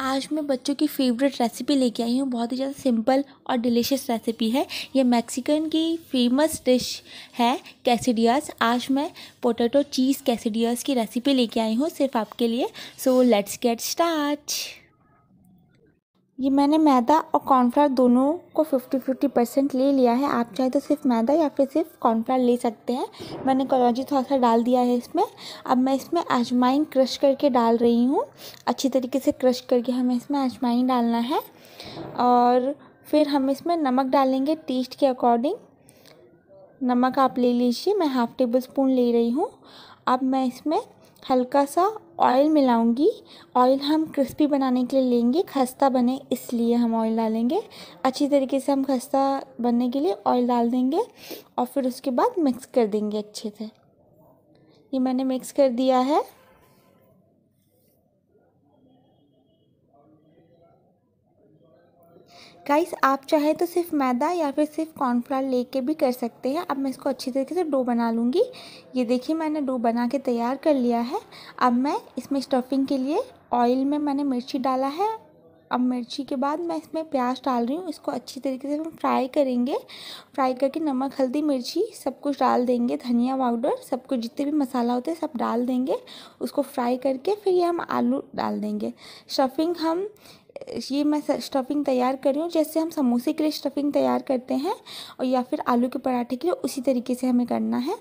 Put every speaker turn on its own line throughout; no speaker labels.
आज मैं बच्चों की फेवरेट रेसिपी लेके आई हूँ बहुत ही ज़्यादा सिंपल और डिलीशियस रेसिपी है ये मैक्सिकन की फेमस डिश है कैसेडियास आज मैं पोटैटो चीज़ कैसेडियास की रेसिपी लेके आई हूँ सिर्फ आपके लिए सो लेट्स गेट स्टार्ट ये मैंने मैदा और कॉर्नफ्लावर दोनों को फिफ्टी फिफ्टी परसेंट ले लिया है आप चाहे तो सिर्फ मैदा या फिर सिर्फ कॉर्नफ्लावर ले सकते हैं मैंने कलौजी थोड़ा सा डाल दिया है इसमें अब मैं इसमें अजमाइन क्रश करके डाल रही हूँ अच्छी तरीके से क्रश करके हमें इसमें अजमाइन डालना है और फिर हम इसमें नमक डालेंगे टेस्ट के अकॉर्डिंग नमक आप ले लीजिए मैं हाफ़ टेबल स्पून ले रही हूँ अब मैं इसमें हल्का सा ऑयल मिलाऊंगी ऑयल हम क्रिस्पी बनाने के लिए लेंगे खस्ता बने इसलिए हम ऑयल डालेंगे अच्छी तरीके से हम खस्ता बनने के लिए ऑयल डाल देंगे और फिर उसके बाद मिक्स कर देंगे अच्छे से ये मैंने मिक्स कर दिया है गाइस आप चाहें तो सिर्फ मैदा या फिर सिर्फ कॉर्नफ्लावर लेके भी कर सकते हैं अब मैं इसको अच्छी तरीके से डो बना लूँगी ये देखिए मैंने डो बना के तैयार कर लिया है अब मैं इसमें स्टफिंग के लिए ऑयल में मैंने मिर्ची डाला है अब मिर्ची के बाद मैं इसमें प्याज डाल रही हूँ इसको अच्छी तरीके से हम फ्राई करेंगे फ्राई करके नमक हल्दी मिर्ची सब कुछ डाल देंगे धनिया पाउडर सब कुछ जितने भी मसाला होते हैं सब डाल देंगे उसको फ्राई करके फिर ये हम आलू डाल देंगे स्टफिंग हम ये मैं स्टफिंग तैयार कर रही हूँ जैसे हम समोसे के लिए स्टफिंग तैयार करते हैं और या फिर आलू के पराठे के लिए उसी तरीके से हमें करना है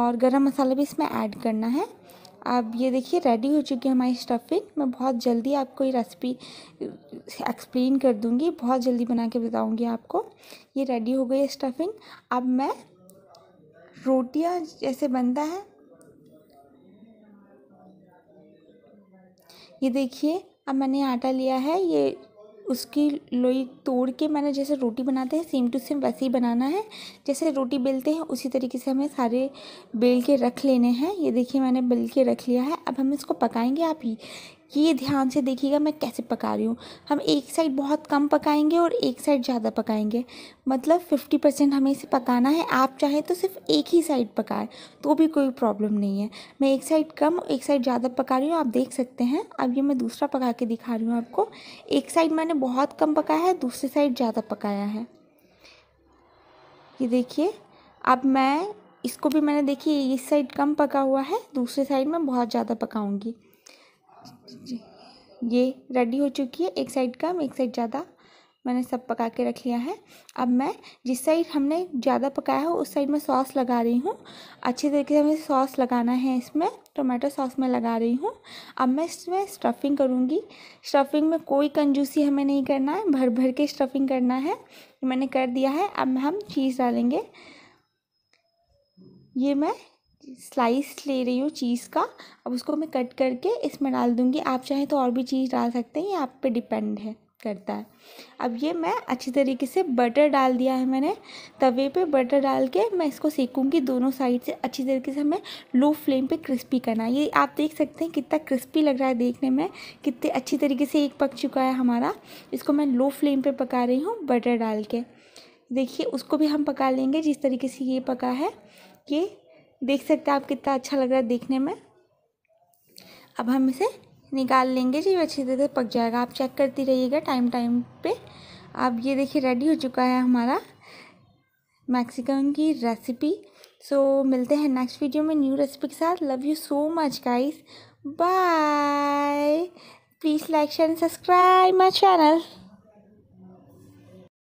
और गरम मसाला भी इसमें ऐड करना है अब ये देखिए रेडी हो चुकी है हमारी स्टफिंग मैं बहुत जल्दी आपको ये रेसिपी एक्सप्लेन कर दूँगी बहुत जल्दी बना के बताऊँगी आपको ये रेडी हो गई है स्टफिंग अब मैं रोटियाँ जैसे बनता है ये देखिए अब मैंने आटा लिया है ये उसकी लोई तोड़ के मैंने जैसे रोटी बनाते हैं सेम टू सेम वैसे ही बनाना है जैसे रोटी बेलते हैं उसी तरीके से हमें सारे बेल के रख लेने हैं ये देखिए मैंने बेल के रख लिया है अब हम इसको पकाएंगे आप ही कि ये ध्यान से देखिएगा मैं कैसे पका रही हूँ हम एक साइड बहुत कम पकाएंगे और एक साइड ज़्यादा पकाएंगे मतलब फिफ्टी परसेंट हमें इसे पकाना है आप चाहें तो सिर्फ एक ही साइड पकाएं तो भी कोई प्रॉब्लम नहीं है मैं एक साइड कम एक साइड ज़्यादा पका रही हूँ आप देख सकते हैं अब ये मैं दूसरा पका के दिखा रही हूँ आपको एक साइड मैंने बहुत कम पकाया है दूसरी साइड ज़्यादा पकाया है ये देखिए अब मैं इसको भी मैंने देखिए इस साइड कम पका हुआ है दूसरी साइड में बहुत ज़्यादा पकाऊंगी ये रेडी हो चुकी है एक साइड कम एक साइड ज़्यादा मैंने सब पका के रख लिया है अब मैं जिस साइड हमने ज़्यादा पकाया हो उस साइड में सॉस लगा रही हूँ अच्छे तरीके से हमें सॉस लगाना है इसमें टोमेटो सॉस में लगा रही हूँ अब मैं इसमें स्टफ़िंग करूँगी स्टफ़िंग में कोई कंजूसी हमें नहीं करना है भर भर के स्टफ़िंग करना है मैंने कर दिया है अब हम चीज़ डालेंगे ये मैं स्लाइस ले रही हूँ चीज़ का अब उसको मैं कट करके इसमें डाल दूँगी आप चाहें तो और भी चीज़ डाल सकते हैं ये आप पे डिपेंड है करता है अब ये मैं अच्छी तरीके से बटर डाल दिया है मैंने तवे पे बटर डाल के मैं इसको सेकूँगी दोनों साइड से अच्छी तरीके से हमें लो फ्लेम पे क्रिस्पी करना है ये आप देख सकते हैं कितना क्रिस्पी लग रहा है देखने में कितने अच्छी तरीके से एक पक चुका है हमारा इसको मैं लो फ्लेम पर पका रही हूँ बटर डाल के देखिए उसको भी हम पका लेंगे जिस तरीके से ये पका है ये देख सकते हैं आप कितना अच्छा लग रहा है देखने में अब हम इसे निकाल लेंगे जी अच्छी तरह से तो पक जाएगा आप चेक करती रहिएगा टाइम टाइम पे अब ये देखिए रेडी हो चुका है हमारा मैक्सिकन की रेसिपी सो so, मिलते हैं नेक्स्ट वीडियो में न्यू रेसिपी के साथ love you so much guys bye please like share and subscribe my channel